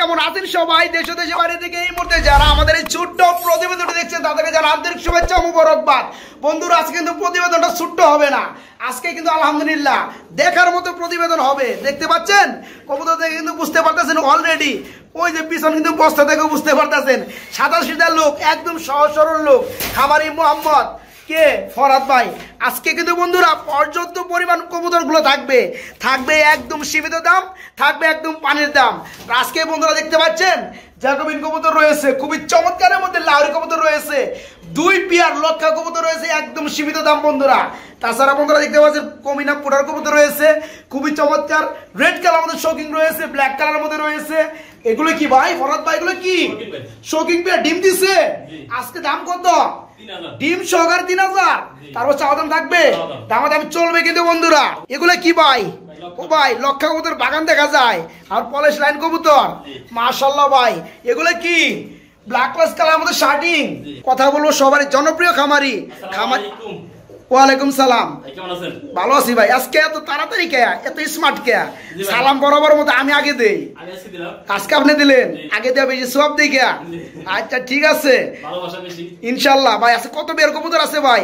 কেমন আছেন সবাই দেশ দেশে বাইরে থেকে এই মুহূর্তে যারা আমাদের এই ছোট্ট প্রতিবেদনটি দেখছেন তাদেরকে যারা আন্তরিক শুভেচ্ছা মুবারকবাদ বন্ধুরা আজকে কিন্তু প্রতিবেদনটা ছোট্ট হবে না আজকে কিন্তু আলহামদুলিল্লাহ দেখার মতো প্রতিবেদন হবে দেখতে পাচ্ছেন কবুতর থেকে কিন্তু বুঝতে পারতেছেন অলরেডি ওই যে পিছন কিন্তু বস্তা থেকে বুঝতে পারতেছেন সাদা সিধা লোক একদম সহজ সরল লোক খাবারি মোহাম্মদ কে ফরাদ ভাই আজকে কিন্তু বন্ধুরা পর্যাপ্ত পরিমাণ কবুতরগুলো থাকবে থাকবে একদম সীমিত দাম থাকবে একদম পানির দাম আজকে বন্ধুরা দেখতে পাচ্ছেন জ্যাকোবিন কবুতর রয়েছে খুবই চমৎকারের মধ্যে লাউরি কবুতর রয়েছে দুই পেয়ার লক্ষা কবুতর রয়েছে একদম সীমিত দাম বন্ধুরা তাছাড়া বন্ধুরা দেখতে পাচ্ছেন কমিনা পোড়ার কবুতর রয়েছে খুবই চমৎকার রেড কালার মধ্যে শৌকিং রয়েছে ব্ল্যাক কালার মধ্যে রয়েছে এগুলো কি ভাই ফরাদ ভাই এগুলো কি শৌকিং পেয়ার ডিম দিছে আজকে দাম কত ডিম সহকারে তিন হাজার তারপর চাওয়া দাম থাকবে দামা দাম চলবে কিন্তু বন্ধুরা এগুলো কি ভাই ও ভাই লক্ষা কবুতর বাগান দেখা যায় আর পলেশ লাইন কবুতর মার্শাল্লাহ ভাই এগুলো কি ব্ল্যাক ক্লাস কালার আমাদের শার্টিং কথা বলবো সবারই জনপ্রিয় খামারি খামারি ওয়ালাইকুম সালাম ভালো আছি ভাই আজকে এত তাড়াতাড়ি কেয়া এত স্মার্ট কেয়া সালাম বরাবর মতো আমি আগে দিই আজকে আপনি দিলেন আগে দেওয়া বেশি সব দিই কেয়া আচ্ছা ঠিক আছে ইনশাল্লাহ ভাই আছে কত বিয়ার কবুতর আছে ভাই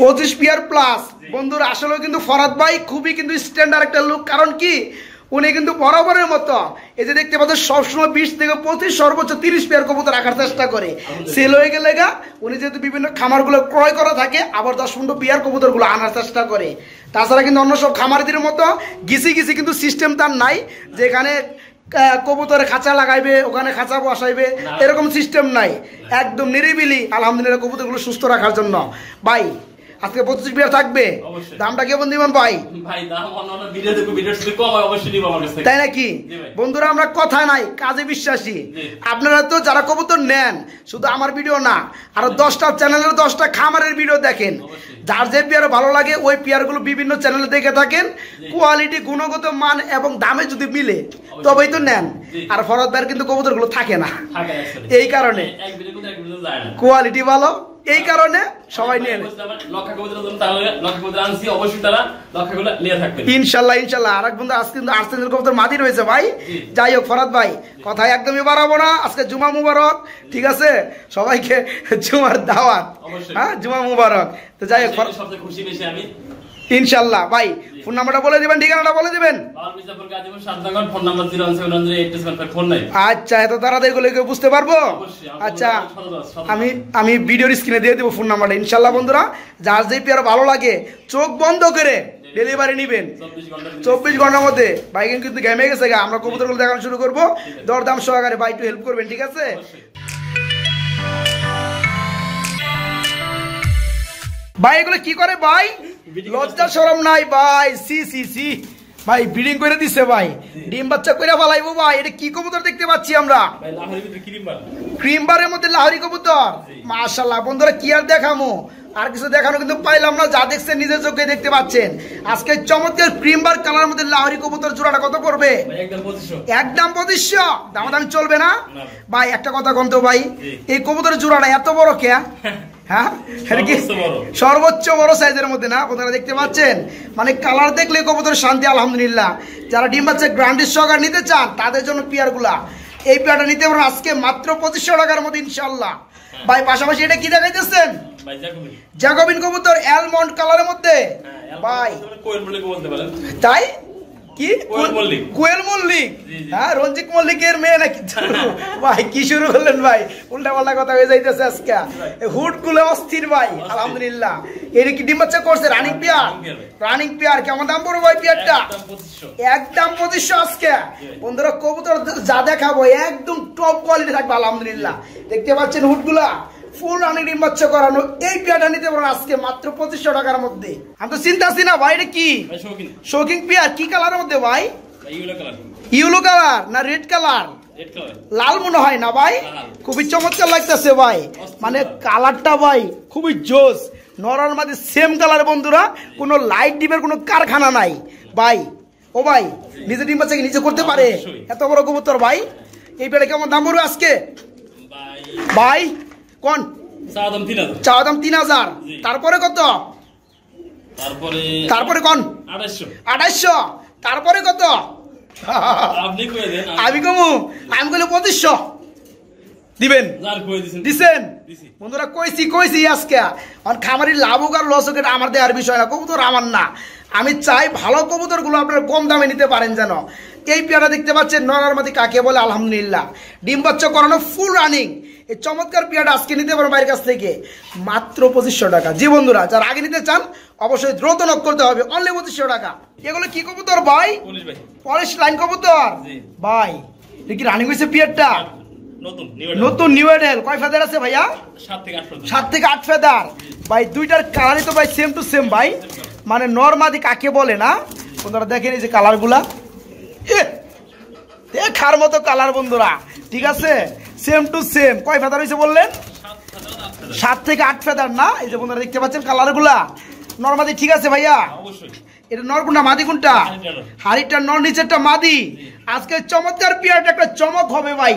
পঁচিশ বিয়ার প্লাস বন্ধুর আসলে কিন্তু ফরাদ ভাই খুবই কিন্তু স্ট্যান্ডার্ড একটা লুক কারণ কি উনি কিন্তু বরাবরের মতো এই যে দেখতে পাচ্ছেন সবসময় বিশ থেকে পঁচিশ সর্বোচ্চ তিরিশ পেয়ার কবুতর রাখার চেষ্টা করে সেল হয়ে গেলে গা উনি যেহেতু বিভিন্ন খামারগুলো ক্রয় করা থাকে আবার দশ পনেরো পেয়ার কবুতরগুলো আনার চেষ্টা করে তাছাড়া কিন্তু অন্য সব খামারদের মতো গিসি গিসি কিন্তু সিস্টেম তার নাই যেখানে কবুতরে খাঁচা লাগাইবে ওখানে খাঁচা বসাইবে এরকম সিস্টেম নাই একদম নিরিবিলি আলহামদুলিল্লাহ কবুতরগুলো সুস্থ রাখার জন্য বাই আজকে পঁচিশ বিয়ার থাকবে দামটা কেমন দিবেন ভাই তাই নাকি বন্ধুরা আমরা কথা নাই কাজে বিশ্বাসী আপনারা তো যারা কবুতর নেন শুধু আমার ভিডিও না আর দশটা চ্যানেলের দশটা খামারের ভিডিও দেখেন যার যে পেয়ার ভালো লাগে ওই পেয়ারগুলো বিভিন্ন চ্যানেলে দেখে থাকেন কোয়ালিটি গুণগত মান এবং দামে যদি মিলে তবেই তো নেন আর ফরদার কিন্তু কবুতরগুলো থাকে না এই কারণে কোয়ালিটি ভালো এই কারণে সবাই নিয়ে ইনশাল্লাহ ইনশাল্লাহ আর এক বন্ধু আজকে কিন্তু আর্সেনের কবুতর মাদি রয়েছে ভাই যাই হোক ফরাদ ভাই কথায় একদমই বাড়াবো না আজকে জুমা মুবারক ঠিক আছে সবাইকে জুমার দাওয়াত হ্যাঁ জুমা মুবারক তো যাই হোক খুশি বেশি আমি ইনশাল্লাহ ভাই ফোন নাম্বারটা বলে দিবেন ঠিকানাটা বলে দিবেন আচ্ছা এত তাড়াতাড়ি করলে কেউ বুঝতে পারবো আচ্ছা আমি আমি ভিডিও স্ক্রিনে দিয়ে দেবো ফোন নাম্বারটা ইনশাল্লাহ বন্ধুরা যার যে পেয়ার ভালো লাগে চোখ বন্ধ করে ডেলিভারি নেবেন চব্বিশ ঘন্টার মধ্যে বাইকে কিন্তু গেমে গেছে আমরা কবুতরগুলো দেখানো শুরু করবো দরদাম সহকারে ভাই একটু হেল্প করবেন ঠিক আছে ভাই এগুলো কি করে ভাই লজ্জা সরম নাই ভাই সি সি সি ভাই ব্রিডিং করে দিছে ভাই ডিম বাচ্চা করে ফলাইবো ভাই এটা কি কবুতর দেখতে পাচ্ছি আমরা ক্রিম বারের মধ্যে লাহরি কবুতর মাশাল্লাহ বন্ধুরা কি আর দেখামো আর কিছু দেখানো কিন্তু পাইলাম না যা দেখছেন নিজের চোখে দেখতে পাচ্ছেন আজকে চমৎকার ক্রিমবার কালার মধ্যে লাহরি কবুতর জোড়াটা কত পড়বে একদম দাম দাম চলবে না ভাই একটা কথা কন্ত ভাই এই কবুতর জোড়াটা এত বড় কে হ্যাঁ সর্বোচ্চ বড় সাইজের মধ্যে না আপনারা দেখতে পাচ্ছেন মানে কালার দেখলে কবুতর শান্তি আলহামদুলিল্লাহ যারা ডিম বাচ্চা গ্রান্ডির সহকার নিতে চান তাদের জন্য পিয়ারগুলা এই পিয়ারটা নিতে পারেন আজকে মাত্র পঁচিশশো টাকার মতো ইনশাল্লাহ ভাই পাশাপাশি এটা কি দেখাইতেছেন জাগবিন কবুতর অ্যালমন্ড কালারের মধ্যে হ্যাঁ, ভাই তাই মল্লিক হ্যাঁ, মেয়ে ভাই ভাই উল্টা পাল্টা কথা অস্থির ভাই আলহামদুলিল্লাহ কি করছে পেয়ার পেয়ার কেমন দাম পড়বে ভাই পেয়ারটা একদম আজকে বন্ধুরা কবুতর যা দেখাবো একদম টপ কোয়ালিটি থাকবে আলহামদুলিল্লাহ দেখতে পাচ্ছেন হুট গুলা ফুল রানিং ডিম্বাচ্ছ করানো এই পেয়ারটা নিতে পারেন আজকে মাত্র পঁচিশশো টাকার মধ্যে আমি তো চিন্তা আছি না ভাই এটা কি শৌখিন পেয়ার কি কালারের মধ্যে ভাই ইউলো কালার না রেড কালার লাল মনে হয় না ভাই খুবই চমৎকার লাগতেছে ভাই মানে কালারটা ভাই খুবই জোস নরার মাঝে সেম কালার বন্ধুরা কোনো লাইট ডিমের কোনো কারখানা নাই ভাই ও ভাই নিজে ডিম বাচ্চা কি নিজে করতে পারে এত বড় কবুতর ভাই এই পেড়ে কেমন দাম পড়বে আজকে ভাই কোন চাওয়া দাম তিন হাজার তারপরে কত তারপরে কোন আড়াইশো তারপরে কত আমি কমু আমি কলে পঁচিশশো দিবেন দিছেন বন্ধুরা কইছি কইছি আজকে আর খামারি লাভ হোক আর লস হোক এটা আমার দেওয়ার বিষয় না কবুতর আমার না আমি চাই ভালো কবুতরগুলো আপনারা কম দামে নিতে পারেন যেন এই পেয়ারা দেখতে পাচ্ছেন নরার মাতি কাকে বলে আলহামদুলিল্লাহ ডিম বাচ্চা করানো ফুল রানিং এই চমৎকার পিয়াটা আজকে নিতে পারো বাইরের কাছ থেকে মাত্র পঁচিশশো টাকা যে বন্ধুরা যারা আগে নিতে চান অবশ্যই দ্রুত নক করতে হবে অনলি পঁচিশশো টাকা এগুলো কি কবুতর ভাই পরেশ লাইন কবুতর ভাই কি রানিং হয়েছে পিয়ারটা নতুন নিউ এডেল কয় ফেদার আছে ভাইয়া সাত থেকে আট ফেদার ভাই দুইটার কালারই তো ভাই সেম টু সেম ভাই মানে নর্মাদি কাকে বলে না বন্ধুরা দেখেন এই যে কালারগুলা দেখার মতো কালার বন্ধুরা ঠিক আছে সেম টু সেম কয় ফেদার হয়েছে বললেন সাত থেকে আট ফেদার না এই যে বন্ধুরা দেখতে পাচ্ছেন কালারগুলা নর্মাদি ঠিক আছে ভাইয়া এটা নর কোনটা মাদি কোনটা হাড়িটা নর নিচেরটা মাদি আজকে চমৎকার পিয়ারটা একটা চমক হবে ভাই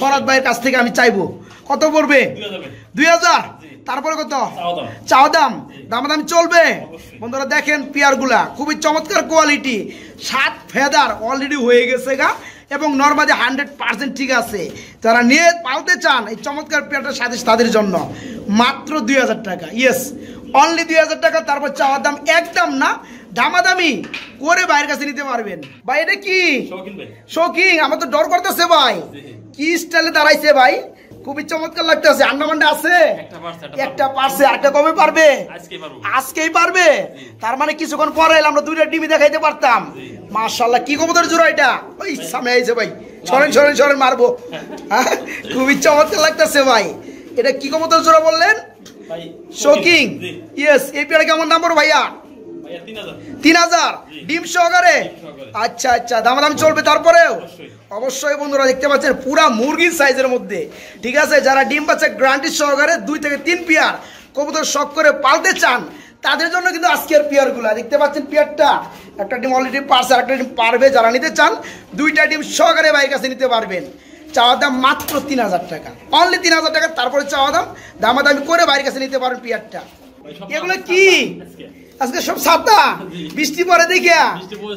ফরাদ ভাইয়ের কাছ থেকে আমি চাইবো কত পড়বে দুই হাজার তারপরে কত চাও দাম দাম দাম চলবে বন্ধুরা দেখেন গুলা খুবই চমৎকার কোয়ালিটি সাত ফেদার অলরেডি হয়ে গেছে গা এবং নর্মাদি হান্ড্রেড পার্সেন্ট ঠিক আছে যারা নিয়ে পালতে চান এই চমৎকার পেয়ারটা সাথে তাদের জন্য মাত্র দুই হাজার টাকা ইয়েস অনলি দুই হাজার টাকা তারপর চাওয়ার দাম একদম না দামাদামি করে বাইরের কাছে নিতে পারবেন ভাই এটা কি শৌখিন আমার তো ডর করতেছে ভাই কি স্টাইলে দাঁড়াইছে ভাই খুবই চমৎকার লাগতেছে আন্ডামান্ডা আছে একটা পারছে একটা কবে পারবে আজকেই পারবে তার মানে কিছুক্ষণ পরে আমরা দুইটা ডিমি দেখাইতে পারতাম মার্শাল্লাহ কি কবুতর জোড়া এটা ওই সামনে আইছে ভাই সরেন সরেন সরেন মারবো হ্যাঁ, খুবই চমৎকার লাগতেছে ভাই এটা কি কবুতর জোড়া বললেন শোকিং ইয়েস এই পেয়ারা কেমন দাম পড়ো ভাইয়া তিন হাজার ডিম সহকারে আচ্ছা আচ্ছা দামাদাম চলবে তারপরেও অবশ্যই বন্ধুরা দেখতে পাচ্ছেন পুরা মুরগির সাইজের মধ্যে ঠিক আছে যারা ডিম পাচ্ছে গ্রান্টি সহকারে দুই থেকে তিন পেয়ার কবুতর শখ করে পালতে চান তাদের জন্য কিন্তু আজকের পেয়ারগুলো দেখতে পাচ্ছেন পেয়ারটা একটা ডিম অলরেডি পারছে একটা ডিম পারবে যারা নিতে চান দুইটা ডিম সহকারে বাইরের কাছে নিতে পারবেন চাওয়া দাম মাত্র তিন হাজার টাকা অনলি তিন হাজার টাকা তারপরে চাওয়া দাম দামাদামি করে বাইরের কাছে নিতে পারবেন পেয়ারটা এগুলো কি আজকে সব ছাতা বৃষ্টি পরে দেখিয়া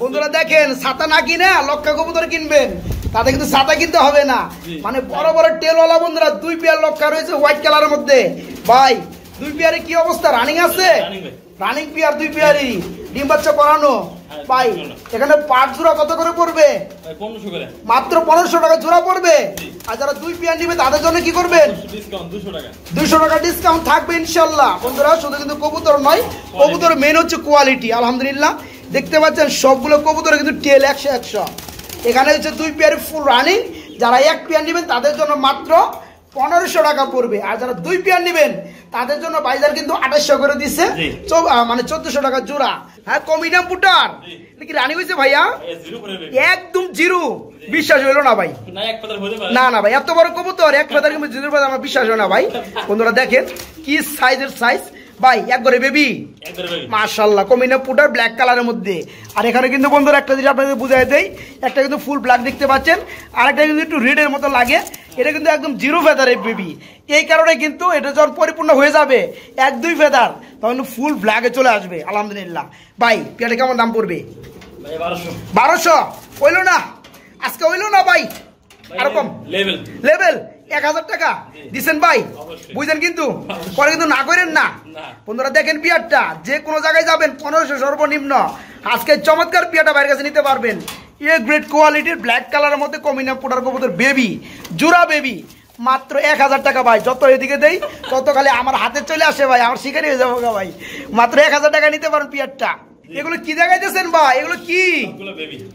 বন্ধুরা দেখেন ছাতা না কিনে লক্ষা কবুতর কিনবেন তাতে কিন্তু সাদা কিনতে হবে না মানে বড় বড় টেলওয়ালা বন্ধুরা দুই পেয়ার লক্কা রয়েছে হোয়াইট কালারের মধ্যে ভাই দুই পেয়ারে কি অবস্থা রানিং আছে রানিং হ্যাঁ, পেয়ার দুই পেয়ারই ডিম বাচ্চা পড়ানো হ্যাঁ, ভাই এখানে পাট জোড়া কত করে পড়বে মাত্র পনেরোশো টাকা জোড়া পড়বে আর যারা দুই পেয়ার নিবে তাদের জন্য কি করবেন দুইশো টাকা ডিসকাউন্ট থাকবে ইনশাল্লাহ বন্ধুরা শুধু কিন্তু কবুতর নয় কবুতর মেন হচ্ছে কোয়ালিটি আলহামদুলিল্লাহ দেখতে পাচ্ছেন সবগুলো কবুতর কিন্তু টেল একশো একশো এখানে হচ্ছে দুই পেয়ার ফুল রানিং যারা এক পেয়ার নেবেন তাদের জন্য মাত্র পনেরোশো টাকা পড়বে আর যারা দুই পেয়ার নেবেন তাদের জন্য বাইজার কিন্তু আঠাশশো করে দিচ্ছে মানে চোদ্দশো টাকা জোড়া হ্যাঁ কমিডাম পুটার কি রানি হয়েছে ভাইয়া একদম জিরু বিশ্বাস হইলো না ভাই না না ভাই এত বড় কবুতর এক ফেদার কিন্তু জিরো আমার বিশ্বাস হয় না ভাই বন্ধুরা দেখেন কি সাইজের সাইজ ভাই এক করে বেবি মার্শাল্লাহ কমিনা পুটার ব্ল্যাক কালারের মধ্যে আর এখানে কিন্তু বন্ধুর একটা জিনিস আপনাদের বুঝাই দেয় একটা কিন্তু ফুল ব্ল্যাক দেখতে পাচ্ছেন আর একটা কিন্তু একটু রেডের মতো লাগে এটা কিন্তু একদম জিরো ফেদারের বেবি এই কারণে কিন্তু এটা যখন পরিপূর্ণ হয়ে যাবে এক দুই ফেদার তখন ফুল ব্ল্যাকে চলে আসবে আলহামদুলিল্লাহ ভাই পেয়ারটা কেমন দাম পড়বে বারোশো হইল না আজকে হইল না ভাই আরকম লেভেল লেভেল এক হাজার টাকা দিচ্ছেন ভাই বুঝছেন কিন্তু পরে কিন্তু না করেন না বন্ধুরা দেখেন বিয়ারটা যে কোনো জায়গায় যাবেন পনেরোশো সর্বনিম্ন আজকে চমৎকার বিয়ারটা বাইরের কাছে নিতে পারবেন এ গ্রেট কোয়ালিটির ব্ল্যাক কালারের মধ্যে কমিনা পোটার কবুতর বেবি জুরা বেবি মাত্র এক হাজার টাকা ভাই যত এদিকে দেই তত খালি আমার হাতে চলে আসে ভাই আমার শিকারি হয়ে যাবো ভাই মাত্র এক হাজার টাকা নিতে পারেন পিয়ারটা এগুলো কি জায়গায় দিয়েছেন ভাই এগুলো কি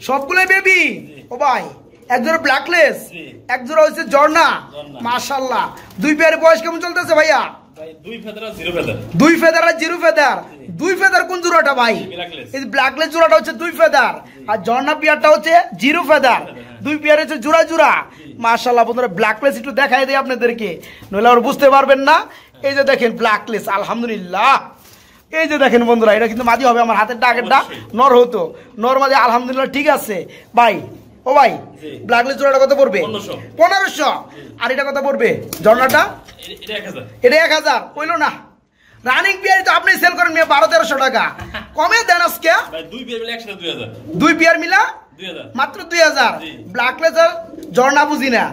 সবগুলোই বেবি ও ভাই একজোড়া ব্ল্যাকলেস একজোড়া হচ্ছে ঝর্ণা মাশাল্লাহ দুই পেয়ার বয়স কেমন চলতেছে ভাইয়া দুই ফেদার আর ফেদার দুই ফেদার কোন ভাই এই ব্ল্যাকলেস হচ্ছে দুই ফেদার আর ঝর্ণা পেয়ারটা হচ্ছে ফেদার হ্যাঁ। দুই পেয়ার হচ্ছে জোড়া বন্ধুরা ব্ল্যাকলেস একটু আপনাদেরকে নইলে বুঝতে পারবেন না হ্যাঁ। এই যে দেখেন ব্ল্যাকলেস আলহামদুলিল্লাহ এই যে দেখেন বন্ধুরা এটা কিন্তু মাঝে হবে আমার হাতের আগেরটা নর হতো নর মাঝে আলহামদুলিল্লাহ ঠিক আছে ভাই ও ভাই ব্ল্যাকলি জোড়াটা কত পড়বে পনেরোশো আর এটা কত পড়বে ঝর্ণাটা এটা এক হাজার কইলো না রানিং পিয়ার তো আপনি সেল করেন মেয়ে বারো তেরোশো টাকা কমে দেন আজকে দুই পিয়ার মিলা মাত্র দুই হাজার ব্ল্যাক লেজার ঝর্ণা বুঝি না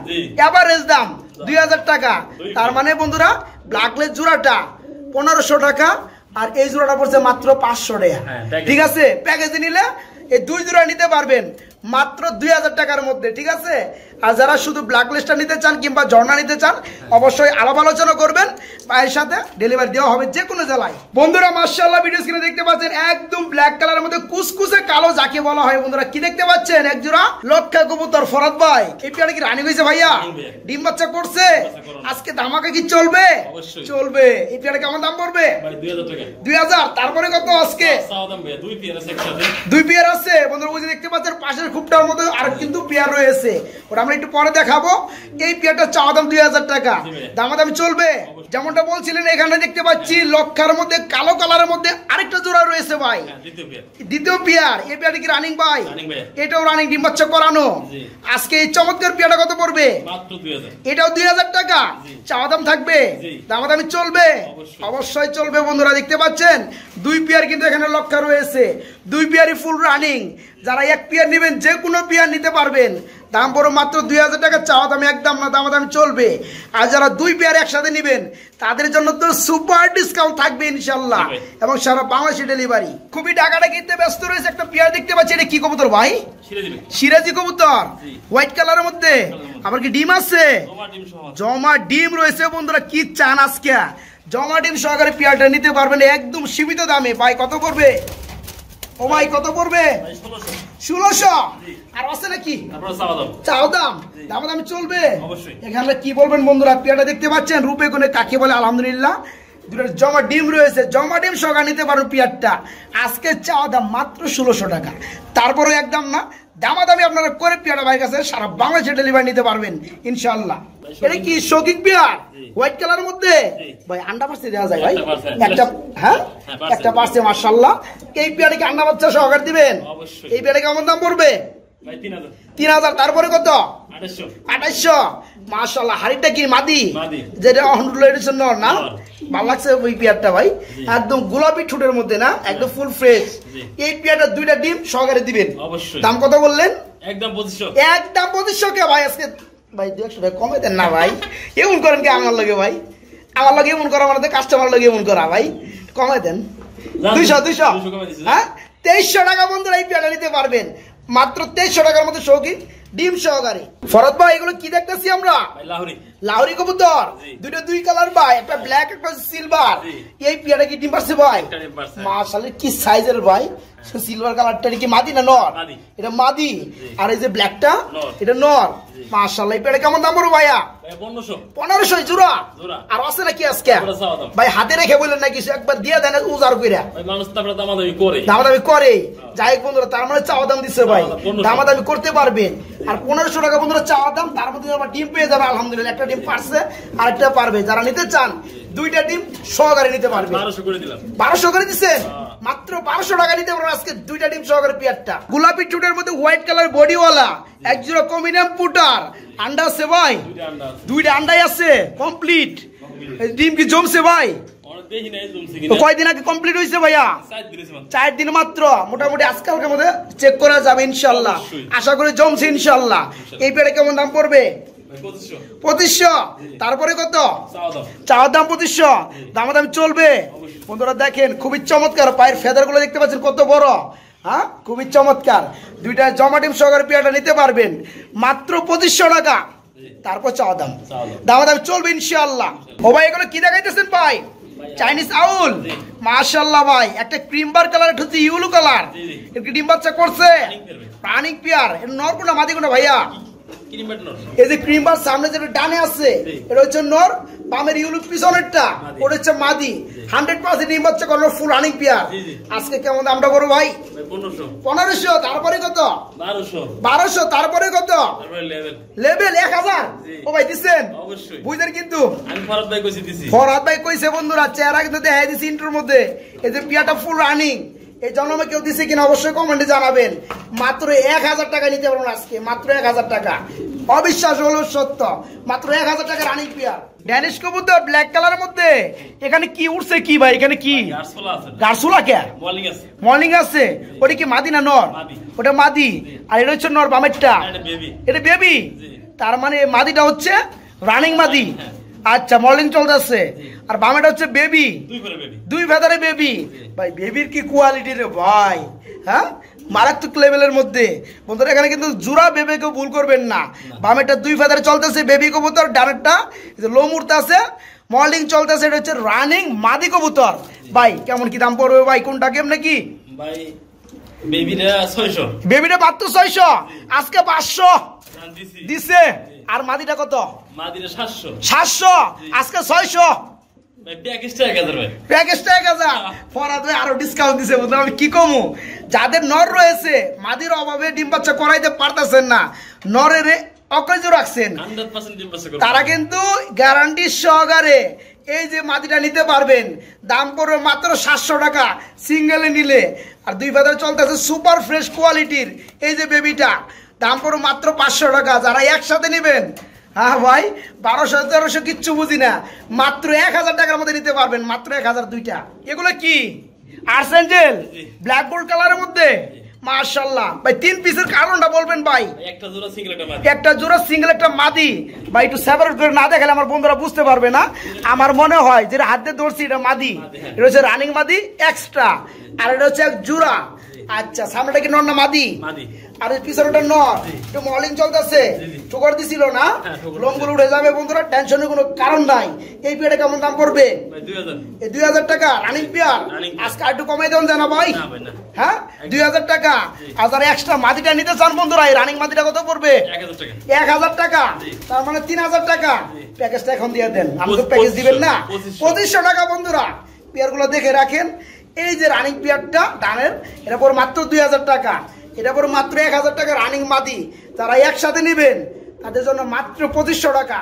এভারেজ দাম দুই হাজার টাকা তার মানে বন্ধুরা ব্ল্যাক লেজ জোড়াটা পনেরোশো টাকা আর এই জোড়াটা পড়ছে মাত্র পাঁচশো টাকা হ্যাঁ, ঠিক আছে প্যাকেজে নিলে এই দুই জোড়া নিতে পারবেন মাত্র দুই হাজার টাকার মধ্যে ঠিক আছে আর যারা শুধু ব্ল্যাক লিস্টটা নিতে চান কিংবা ঝর্ণা নিতে চান অবশ্যই আলাপ আলোচনা করবেন এর সাথে ডেলিভারি দেওয়া হবে যে কোনো জেলায় বন্ধুরা মার্শাল্লাহ ভিডিও স্ক্রিনে দেখতে পাচ্ছেন একদম ব্ল্যাক কালারের মধ্যে কুসকুসে কালো যাকে বলা হয় বন্ধুরা কি দেখতে পাচ্ছেন একজোড়া লক্ষা কবুতর ফরাদ ভাই এই পিয়ারে কি রানি হয়েছে ভাইয়া ডিম বাচ্চা করছে আজকে দামাকে কি চলবে চলবে এই পিয়ারে কেমন দাম পড়বে দুই হাজার তারপরে কত আজকে দুই পেয়ার আছে বন্ধুরা ওই যে দেখতে পাচ্ছেন পাশের খুবটার মতো আর কিন্তু পেয়ার রয়েছে আমরা একটু পরে দেখাবো এই পেয়ারটা চাওয়া দাম দুই হাজার টাকা দামি চলবে যেমনটা বলছিলেন এখানে দেখতে পাচ্ছি লক্ষার মধ্যে কালো কালারের মধ্যে আরেকটা জোড়া রয়েছে ভাই হ্যাঁ, দ্বিতীয় পেয়ার এই পেয়ারটা কি রানিং ভাই এটাও রানিং ডিম বাচ্চা করানো আজকে এই চমৎকার পেয়ারটা কত পড়বে এটাও দুই হাজার টাকা চাওয়া দাম থাকবে দামাদামি চলবে অবশ্যই চলবে বন্ধুরা দেখতে পাচ্ছেন দুই পেয়ার কিন্তু এখানে লক্ষা রয়েছে দুই পিয়ারই ফুল রানিং যারা এক পেয়ার নেবেন যে কোনো পেয়ার নিতে পারবেন দাম পড়ো মাত্র দুই হাজার টাকা চাওয়া দামে একদম না দামা দামি চলবে আর যারা দুই পেয়ার একসাথে নেবেন তাদের জন্য তো সুপার ডিসকাউন্ট থাকবে ইনশাল্লাহ এবং সারা বাংলাদেশে ডেলিভারি খুবই টাকাটা কিনতে ব্যস্ত রয়েছে একটা পেয়ার দেখতে পাচ্ছি এটা কি কবুতর ভাই সিরাজি কবুতর হোয়াইট কালারের মধ্যে আবার কি ডিম আছে জমা ডিম রয়েছে বন্ধুরা কি চান আজকে জমা ডিম সহকারে পেয়ারটা নিতে পারবেন একদম সীমিত দামে ভাই কত করবে ও ভাই কত পড়বে ষোলোশো আর আছে নাকি চাও দাম দাম দাম চলবে এখানে কি বলবেন বন্ধুরা দেখতে পাচ্ছেন রূপে কোনে কাকে বলে আলহামদুলিল্লাহ জমা ডিম রয়েছে জমা ডিম সকা নিতে পারো পিয়ারটা আজকে চাওয়া দাম মাত্র ষোলোশো টাকা তারপরেও একদম না দামা দামি আপনারা করে পিয়ারা ভাই কাছে সারা বাংলাদেশে ডেলিভারি নিতে পারবেন ইনশাল্লাহ এটা কি শৌখিক পিয়ার হোয়াইট কালারের মধ্যে ভাই আন্ডা দেওয়া যায় ভাই একটা হ্যাঁ, হ্যাঁ একটা পার্সে মার্শাল্লাহ এই পিয়ারে কি আন্ডা বাচ্চা সহকার দিবেন এই পিয়ারে কেমন দাম পড়বে তিন হাজার তারপরে কত আঠাইশো মার্শাল্লাহ হাড়িটা কি মাদি যেটা অন্ডুলের জন্য না ভালো লাগছে ওই পেয়ারটা ভাই একদম গোলাপি ঠোঁটের মধ্যে না একদম ফুল ফ্রেশ এই পেয়ারটা দুইটা ডিম সহকারে দিবেন অবশ্যই দাম কত বললেন একদম পঁচিশশো একদম পঁচিশশো কে ভাই আজকে ভাই দু একশো টাকা কমে দেন না ভাই এমন করেন কি আমার লগে ভাই আমার লগে এমন করা মানে কাস্টমার লগে এমন করা ভাই কমে দেন দুইশো দুইশো হ্যাঁ তেইশশো টাকা বন্ধুরা এই পেয়ারটা নিতে পারবেন মাত্র তেইশশো টাকার মতো শৌখিন ডিম সহকারে ফরত ভাই এগুলো কি দেখতেছি আমরা লাউরি কবুতর দুটো দুই কালার ভাই একটা ব্ল্যাক একটা সিলভার এই পিয়াটা কি ডিম পারছে ভাই মাশাআল্লাহ কি সাইজের ভাই সিলভার হ্যাঁ। কালারটা কি মাদি না নর এটা মাদি আর এই যে ব্ল্যাকটা এটা নর তার মানে দাম দিচ্ছে ভাই করতে আর পনেরোশো টাকা চাওয়া দাম তার মধ্যে আলহামদুলিল্লাহ একটা ডিম পারছে আর একটা পারবে যারা নিতে চান দুইটা ডিম সহকারে নিতে পারবে বারোশো করে দিলাম বারোশো করে দিচ্ছেন হ্যাঁ। মাত্র বারোশো টাকা নিতে পারবেন আজকে দুইটা ডিম সহকারে পেয়ারটা গোলাপি চুটের মধ্যে হোয়াইট কালার বডিওয়ালা এক জোড়া কমিনাম পুটার আন্ডা আছে ভাই দুইটা আন্ডাই আছে কমপ্লিট ডিম কি জমছে ভাই কয়দিন আগে কমপ্লিট হয়েছে ভাইয়া চার দিন মাত্র মোটামুটি আজকালকে মধ্যে চেক করা যাবে ইনশাল্লাহ আশা করি জমছে ইনশাল্লাহ এই পেড়ে কেমন দাম পড়বে পঁচিশশো তারপরে কত চাওয়ার দাম পঁচিশশো দাম চলবে বন্ধুরা দেখেন খুবই চমৎকার পায়ের ফেদারগুলো দেখতে পাচ্ছেন কত বড় হ্যাঁ খুবই চমৎকার দুইটা জমা ডিম সহকারে পেয়াটা নিতে পারবেন মাত্র পঁচিশশো টাকা তারপর চাওয়া দাম দামা দাম চলবে ইনশাল্লাহ ও ভাই এগুলো কি দেখাইতেছেন ভাই চাইনিজ আউল মাশাল্লাহ ভাই একটা ক্রিমবার কালার একটা হচ্ছে ইউলু কালার ডিম বাচ্চা করছে প্রাণিক পেয়ার এটা নরকুনা ভাইয়া এই যে সামনে যেটা এটা হচ্ছে নর হান্ড্রেড পার্সেন্ট হচ্ছে ফুল রানিং আজকে কেমন কত বারোশো তারপরে কত এক হাজার ও ভাই দিচ্ছেন কিন্তু বন্ধুরা চেহারা কিন্তু ইন্টার মধ্যে পিয়াটা ফুল রানিং এই জন্মে কেউ দিছে কিনা অবশ্যই কমেন্টে জানাবেন মাত্র এক হাজার টাকা নিতে পারবেন আজকে মাত্র এক হাজার টাকা অবিশ্বাস হলো সত্য মাত্র এক হাজার টাকা রানিং পিয়া ড্যানিশ কবুতর ব্ল্যাক কালারের মধ্যে এখানে কি উঠছে কি ভাই এখানে কি গার্সুলা কে মর্নিং আছে ওটা কি মাদি না নর ওটা মাদি আর এটা হচ্ছে নর বামেরটা এটা বেবি তার মানে মাদিটা হচ্ছে রানিং মাদি হ্যাঁ। আচ্ছা মলিন চলতেছে আর বামেটা হচ্ছে বেবি দুই ভেদারে বেবি ভাই বেবির কি কোয়ালিটি রে ভাই হ্যাঁ মারাত্মক লেভেলের মধ্যে বন্ধুরা এখানে কিন্তু জুরা বেবিকে ভুল করবেন না বামেটা দুই ভেদারে চলতেছে বেবি কবুতর ডানেরটা লো মুড়তে আছে মর্নিং চলতেছে এটা হচ্ছে রানিং মাদি কবুতর ভাই কেমন কি দাম পড়বে ভাই কোনটা কেম নাকি ভাই বেবিটা ছয়শ বেবিটা মাত্র ছয়শ আজকে পাঁচশো হ্যাঁ, দিছে আর মাদিটা কত মাদিটা সাতশো সাতশো আজকে ছয়শো যাদের নর রয়েছে মাদির অভাবে ডিম বাচ্চা করাইতে পারতেছেন না নরের অকজ রাখছেন তারা কিন্তু গ্যারান্টি সহকারে এই যে মাটিটা নিতে পারবেন দাম করবে মাত্র সাতশো টাকা সিঙ্গেলে নিলে আর দুই বাজারে চলতেছে সুপার ফ্রেশ কোয়ালিটির এই যে বেবিটা দাম পড়ো মাত্র পাঁচশো টাকা যারা একসাথে নেবেন হ্যাঁ ভাই বারোশো তেরোশো কিচ্ছু বুঝি না মাত্র এক হাজার টাকার মধ্যে নিতে পারবেন মাত্র এক হাজার দুইটা এগুলো কি আর্টস ব্ল্যাক গোল্ড কালারের মধ্যে ভাই তিন পিসের কারণটা বলবেন ভাই একটা জোড়া সিঙ্গেল একটা মাদি ভাই একটু না আমার বন্ধুরা বুঝতে পারবে না আমার মনে হয় যে হাতে ধরছি এটা মাদি হ্যাঁ। এটা হচ্ছে রানিং মাদি এক্সট্রা আর এটা হচ্ছে এক জোড়া আচ্ছা সামনেটা কি নন্না মাদি আর পিছনটা নট একটু মলিং চলতেছে ঠোকর দিছিল না হ্যাঁ, লোমগুলো উঠে যাবে বন্ধুরা টেনশনের কোনো কারণ নাই এই পেয়ারে কেমন দাম পড়বে এই দুই হাজার টাকা রানিং পেয়ার আজকে একটু কমাই দেন জানা ভাই হ্যাঁ দুই হাজার টাকা আর এক্সট্রা মাটিটা নিতে চান বন্ধুরা এই রানিং মাটিটা কত পড়বে এক হাজার টাকা তার মানে তিন হাজার টাকা প্যাকেজটা এখন দিয়ে দেন আপনি তো প্যাকেজ দিবেন না পঁচিশশো টাকা বন্ধুরা পেয়ারগুলো দেখে রাখেন এই যে রানিং পেয়ারটা দানের এর পর মাত্র দুই হাজার টাকা এটা পরে মাত্র এক হাজার টাকা রানিং মাদি তারা একসাথে নেবেন তাদের জন্য মাত্র পঁচিশশো টাকা